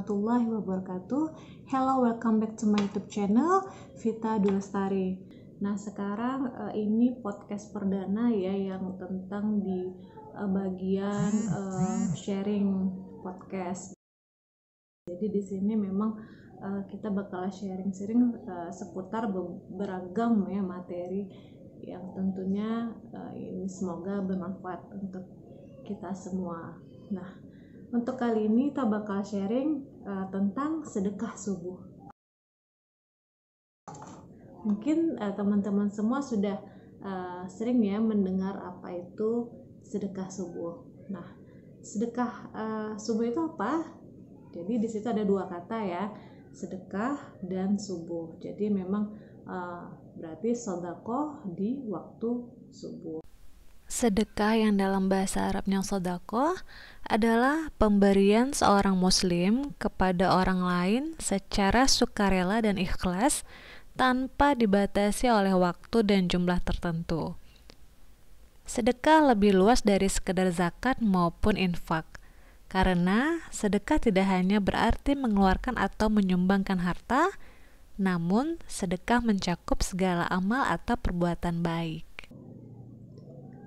warahmatullahi wabarakatuh Hello, welcome back to my youtube channel Vita Dulestari Nah sekarang uh, ini podcast perdana ya yang tentang di uh, bagian uh, sharing podcast Jadi di sini memang uh, kita bakal sharing-sharing uh, seputar beragam ya materi yang tentunya uh, ini semoga bermanfaat untuk kita semua. Nah, untuk kali ini kita bakal sharing uh, tentang sedekah subuh. Mungkin uh, teman-teman semua sudah uh, sering ya mendengar apa itu sedekah subuh. Nah, sedekah uh, subuh itu apa? Jadi di situ ada dua kata ya, sedekah dan subuh. Jadi memang uh, berarti sodako di waktu subuh. Sedekah yang dalam bahasa Arabnya sodako adalah pemberian seorang muslim kepada orang lain secara sukarela dan ikhlas tanpa dibatasi oleh waktu dan jumlah tertentu. Sedekah lebih luas dari sekedar zakat maupun infak, karena sedekah tidak hanya berarti mengeluarkan atau menyumbangkan harta, namun sedekah mencakup segala amal atau perbuatan baik.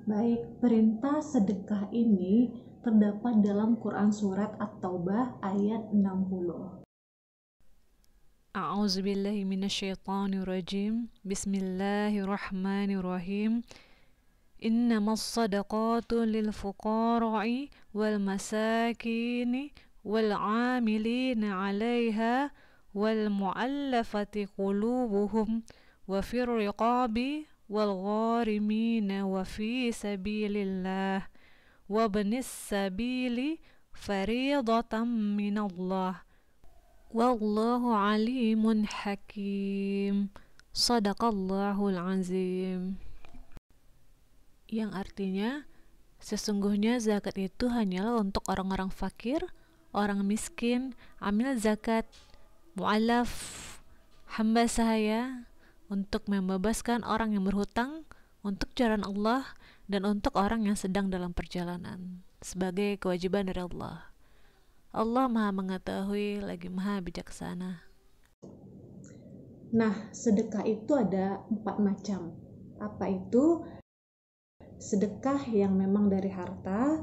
Baik, perintah sedekah ini terdapat dalam Quran Surat At-Taubah ayat 60. A'udzu billahi minasyaitonir rajim. Bismillahirrahmanirrahim. Innamas shadaqatu lil fuqara'i wal masakini wal 'amilina 'alaiha wal qulubuhum wa والغارمين وفي سبيل الله وابن السبيل فريضة من الله والله عليم حكيم صدق الله العظيم yang artinya sesungguhnya zakat itu hanyalah untuk orang-orang fakir, orang miskin, amil zakat, mu'alaf, hamba sahaya, untuk membebaskan orang yang berhutang, untuk jalan Allah, dan untuk orang yang sedang dalam perjalanan, sebagai kewajiban dari Allah. Allah maha mengetahui lagi maha bijaksana. Nah, sedekah itu ada empat macam. Apa itu? Sedekah yang memang dari harta,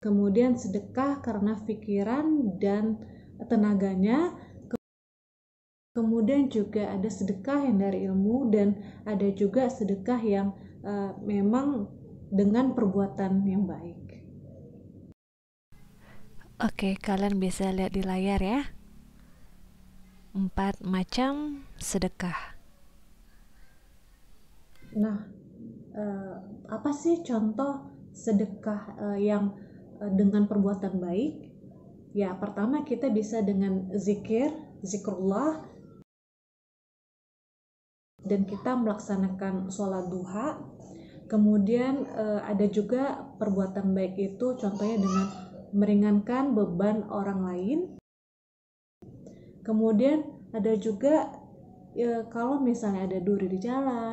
kemudian sedekah karena pikiran dan tenaganya, kemudian juga ada sedekah yang dari ilmu dan ada juga sedekah yang uh, memang dengan perbuatan yang baik. Oke, kalian bisa lihat di layar ya. Empat macam sedekah. Nah, uh, apa sih contoh sedekah uh, yang uh, dengan perbuatan baik? Ya, pertama kita bisa dengan zikir, zikrullah, dan kita melaksanakan sholat duha kemudian eh, ada juga perbuatan baik itu contohnya dengan meringankan beban orang lain kemudian ada juga ya, kalau misalnya ada duri di jalan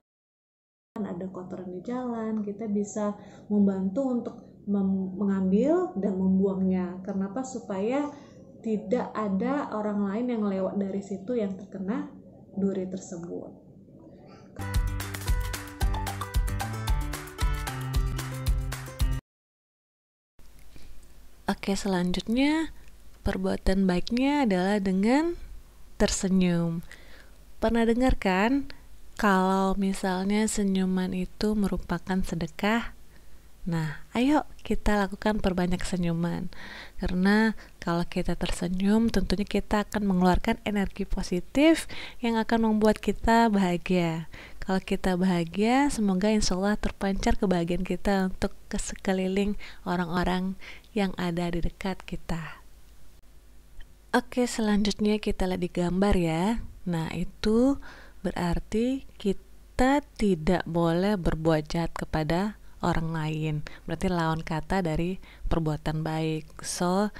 ada kotoran di jalan kita bisa membantu untuk mengambil dan membuangnya kenapa supaya tidak ada orang lain yang lewat dari situ yang terkena duri tersebut Oke, selanjutnya perbuatan baiknya adalah dengan tersenyum. Pernah dengar kan kalau misalnya senyuman itu merupakan sedekah? Nah, ayo kita lakukan perbanyak senyuman. Karena kalau kita tersenyum, tentunya kita akan mengeluarkan energi positif yang akan membuat kita bahagia. Kalau kita bahagia, semoga insya Allah terpancar kebahagiaan kita untuk ke sekeliling orang-orang yang ada di dekat kita. Oke, selanjutnya kita lihat di gambar ya. Nah, itu berarti kita tidak boleh berbuat jahat kepada orang lain. Berarti lawan kata dari perbuatan baik. So,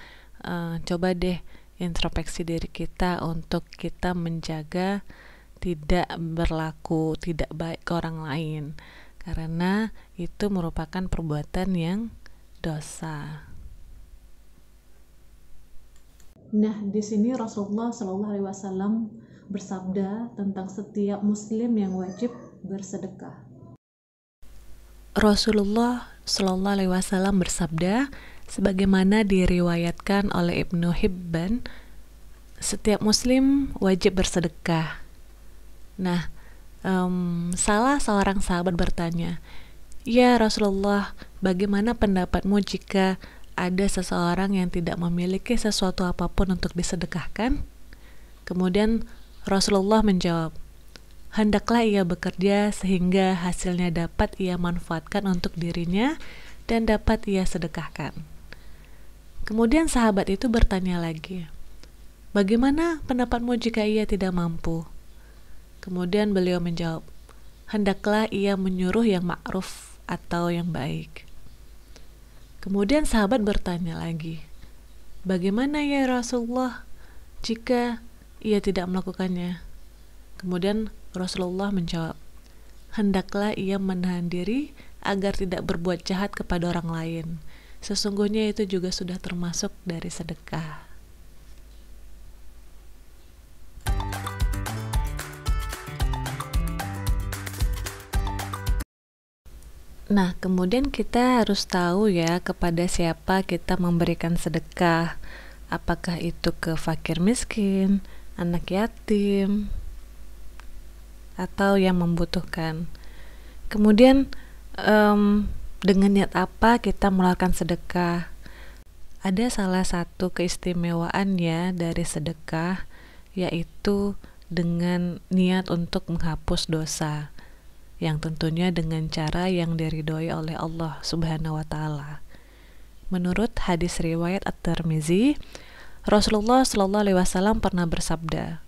uh, coba deh introspeksi diri kita untuk kita menjaga tidak berlaku tidak baik ke orang lain karena itu merupakan perbuatan yang dosa. Nah, di sini Rasulullah Shallallahu Alaihi Wasallam bersabda tentang setiap Muslim yang wajib bersedekah. Rasulullah Shallallahu Alaihi Wasallam bersabda, sebagaimana diriwayatkan oleh Ibnu Hibban, setiap Muslim wajib bersedekah. Nah, um, salah seorang sahabat bertanya, ya Rasulullah, bagaimana pendapatmu jika ada seseorang yang tidak memiliki sesuatu apapun untuk disedekahkan? Kemudian Rasulullah menjawab, "Hendaklah ia bekerja sehingga hasilnya dapat ia manfaatkan untuk dirinya dan dapat ia sedekahkan." Kemudian sahabat itu bertanya lagi, "Bagaimana pendapatmu jika ia tidak mampu?" Kemudian beliau menjawab, "Hendaklah ia menyuruh yang ma'ruf atau yang baik." Kemudian sahabat bertanya lagi, "Bagaimana ya Rasulullah jika ia tidak melakukannya?" Kemudian Rasulullah menjawab, "Hendaklah ia menahan diri agar tidak berbuat jahat kepada orang lain. Sesungguhnya itu juga sudah termasuk dari sedekah." Nah, kemudian kita harus tahu ya kepada siapa kita memberikan sedekah. Apakah itu ke fakir miskin, anak yatim, atau yang membutuhkan. Kemudian um, dengan niat apa kita melakukan sedekah? Ada salah satu keistimewaan ya dari sedekah yaitu dengan niat untuk menghapus dosa yang tentunya dengan cara yang diridhoi oleh Allah Subhanahu wa taala. Menurut hadis riwayat At-Tirmizi, Rasulullah Shallallahu alaihi wasallam pernah bersabda,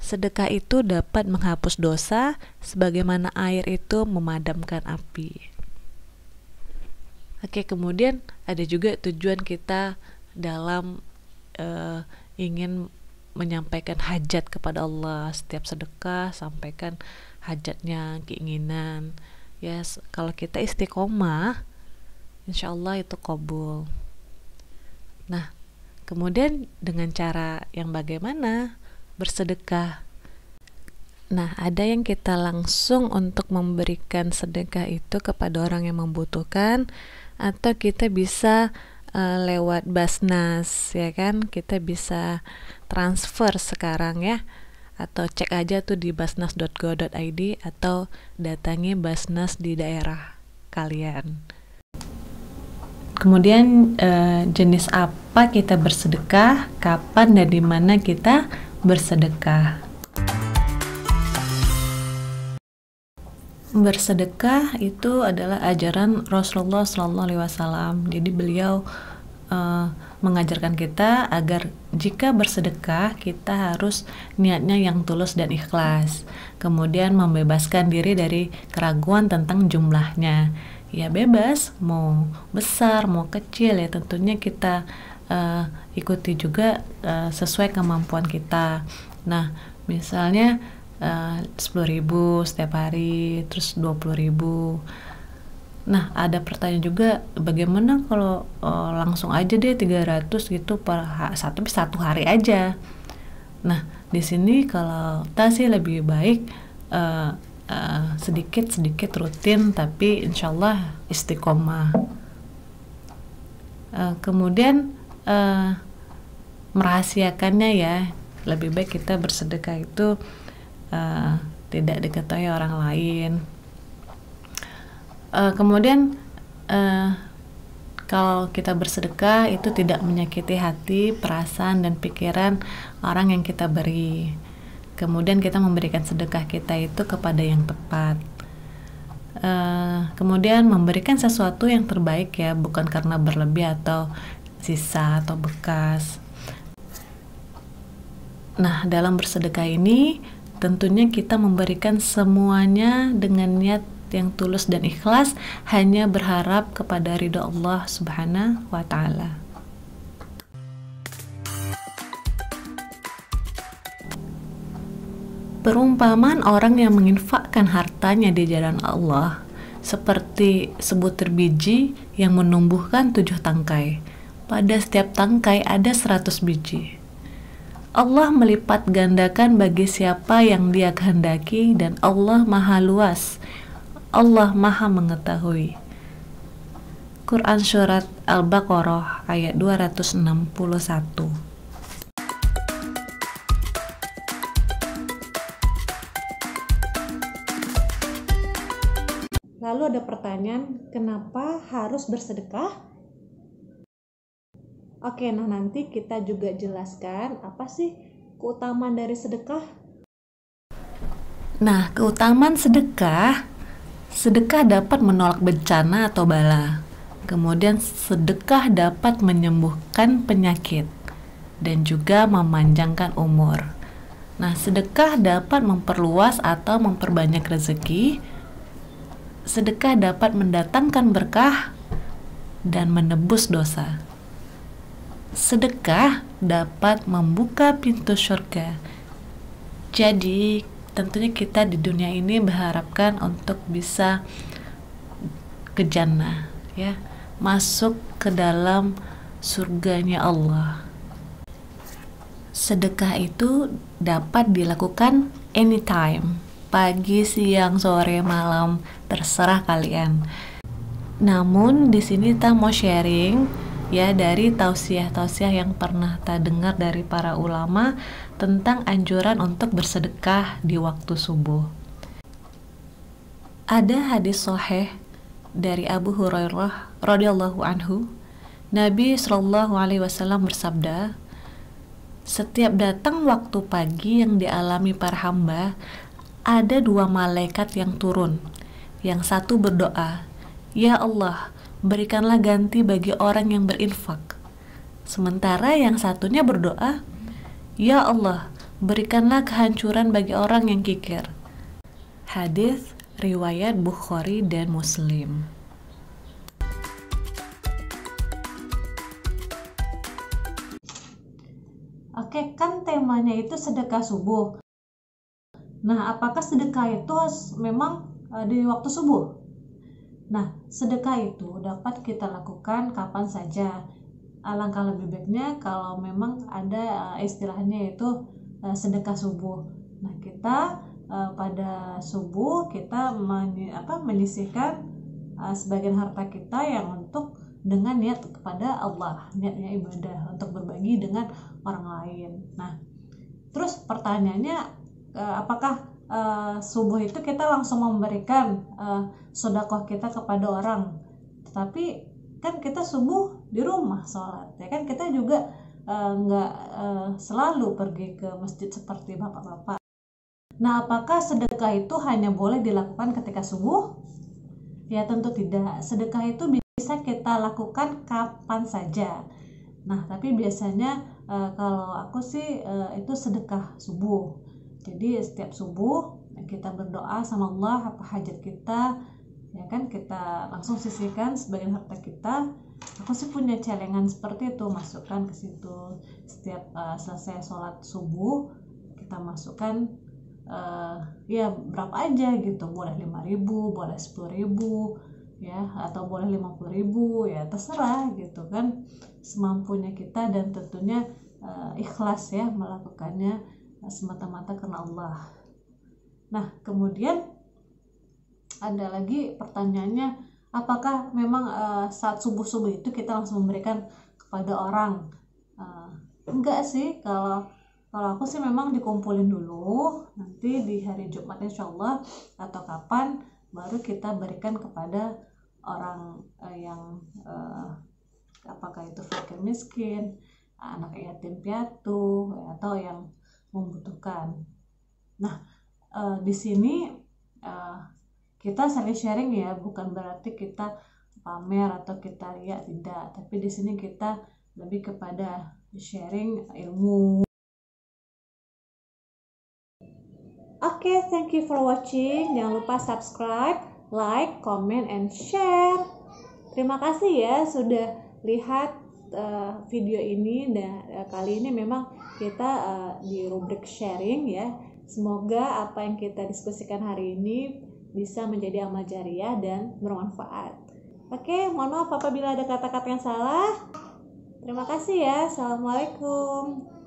"Sedekah itu dapat menghapus dosa sebagaimana air itu memadamkan api." Oke, kemudian ada juga tujuan kita dalam uh, ingin menyampaikan hajat kepada Allah setiap sedekah sampaikan hajatnya keinginan yes, ya, kalau kita istiqomah insya Allah itu kabul nah kemudian dengan cara yang bagaimana bersedekah nah ada yang kita langsung untuk memberikan sedekah itu kepada orang yang membutuhkan atau kita bisa uh, lewat basnas ya kan kita bisa transfer sekarang ya atau cek aja tuh di basnas.go.id atau datangi basnas di daerah kalian. Kemudian eh, jenis apa kita bersedekah, kapan dan di mana kita bersedekah. Bersedekah itu adalah ajaran Rasulullah Shallallahu Alaihi Wasallam. Jadi beliau uh, mengajarkan kita agar jika bersedekah kita harus niatnya yang tulus dan ikhlas. Kemudian membebaskan diri dari keraguan tentang jumlahnya. Ya bebas mau besar mau kecil ya tentunya kita uh, ikuti juga uh, sesuai kemampuan kita. Nah misalnya eh, sepuluh ribu setiap hari terus dua ribu Nah, ada pertanyaan juga bagaimana kalau e, langsung aja deh 300 gitu per satu satu hari aja. Nah, di sini kalau kita sih lebih baik uh, uh, sedikit sedikit rutin tapi insya Allah istiqomah. Uh, kemudian uh, merahasiakannya ya lebih baik kita bersedekah itu uh, tidak diketahui orang lain Uh, kemudian uh, kalau kita bersedekah itu tidak menyakiti hati, perasaan dan pikiran orang yang kita beri. Kemudian kita memberikan sedekah kita itu kepada yang tepat. Uh, kemudian memberikan sesuatu yang terbaik ya, bukan karena berlebih atau sisa atau bekas. Nah, dalam bersedekah ini tentunya kita memberikan semuanya dengan niat hati yang tulus dan ikhlas hanya berharap kepada Ridho Allah Subhanahu wa taala. Perumpamaan orang yang menginfakkan hartanya di jalan Allah seperti sebutir biji yang menumbuhkan tujuh tangkai. Pada setiap tangkai ada seratus biji. Allah melipat gandakan bagi siapa yang dia kehendaki dan Allah maha luas Allah Maha Mengetahui. Quran Surat Al-Baqarah ayat 261 Lalu ada pertanyaan, kenapa harus bersedekah? Oke, nah nanti kita juga jelaskan apa sih keutamaan dari sedekah. Nah, keutamaan sedekah Sedekah dapat menolak bencana atau bala. Kemudian sedekah dapat menyembuhkan penyakit dan juga memanjangkan umur. Nah, sedekah dapat memperluas atau memperbanyak rezeki. Sedekah dapat mendatangkan berkah dan menebus dosa. Sedekah dapat membuka pintu surga. Jadi, tentunya kita di dunia ini berharapkan untuk bisa ke jannah ya masuk ke dalam surganya Allah sedekah itu dapat dilakukan anytime pagi siang sore malam terserah kalian namun di sini kita mau sharing ya dari tausiah-tausiah yang pernah tak dengar dari para ulama tentang anjuran untuk bersedekah di waktu subuh. Ada hadis soheh dari Abu Hurairah radhiyallahu anhu, Nabi Shallallahu alaihi wasallam bersabda, setiap datang waktu pagi yang dialami para hamba, ada dua malaikat yang turun. Yang satu berdoa, "Ya Allah, berikanlah ganti bagi orang yang berinfak. Sementara yang satunya berdoa, Ya Allah, berikanlah kehancuran bagi orang yang kikir. Hadis riwayat Bukhari dan Muslim. Oke, kan temanya itu sedekah subuh. Nah, apakah sedekah itu memang eh, di waktu subuh? Nah, sedekah itu dapat kita lakukan kapan saja. Alangkah lebih baiknya kalau memang ada eh, istilahnya itu eh, sedekah subuh. Nah, kita eh, pada subuh kita men, apa, menyisihkan sebagian harta kita yang untuk dengan niat kepada Allah, niatnya ibadah untuk berbagi dengan orang lain. Nah, terus pertanyaannya apakah uh, subuh itu kita langsung memberikan uh, sodakoh kita kepada orang tetapi kan kita subuh di rumah sholat ya kan kita juga eh, nggak uh, uh, selalu pergi ke masjid seperti bapak-bapak nah apakah sedekah itu hanya boleh dilakukan ketika subuh ya tentu tidak sedekah itu bisa kita lakukan kapan saja nah tapi biasanya uh, kalau aku sih uh, itu sedekah subuh jadi ya setiap subuh kita berdoa sama Allah apa hajat kita ya kan kita langsung sisihkan sebagian harta kita aku sih punya celengan seperti itu masukkan ke situ setiap uh, selesai sholat subuh kita masukkan uh, ya berapa aja gitu boleh 5000 boleh 10000 ya atau boleh 50000 ya terserah gitu kan semampunya kita dan tentunya uh, ikhlas ya melakukannya Nah, semata-mata karena Allah. Nah, kemudian ada lagi pertanyaannya, apakah memang uh, saat subuh-subuh itu kita langsung memberikan kepada orang? Uh, enggak sih, kalau kalau aku sih memang dikumpulin dulu, nanti di hari Jumat insya Allah atau kapan baru kita berikan kepada orang uh, yang uh, apakah itu fakir miskin, anak yatim piatu atau yang membutuhkan. Nah, uh, di sini uh, kita saling sharing ya, bukan berarti kita pamer atau kita lihat tidak, tapi di sini kita lebih kepada sharing ilmu. Oke, okay, thank you for watching. Jangan lupa subscribe, like, comment, and share. Terima kasih ya sudah lihat uh, video ini dan uh, kali ini memang kita uh, di rubrik sharing ya. Semoga apa yang kita diskusikan hari ini bisa menjadi amal jariah dan bermanfaat. Oke, mohon maaf apabila ada kata-kata yang salah. Terima kasih ya. Assalamualaikum.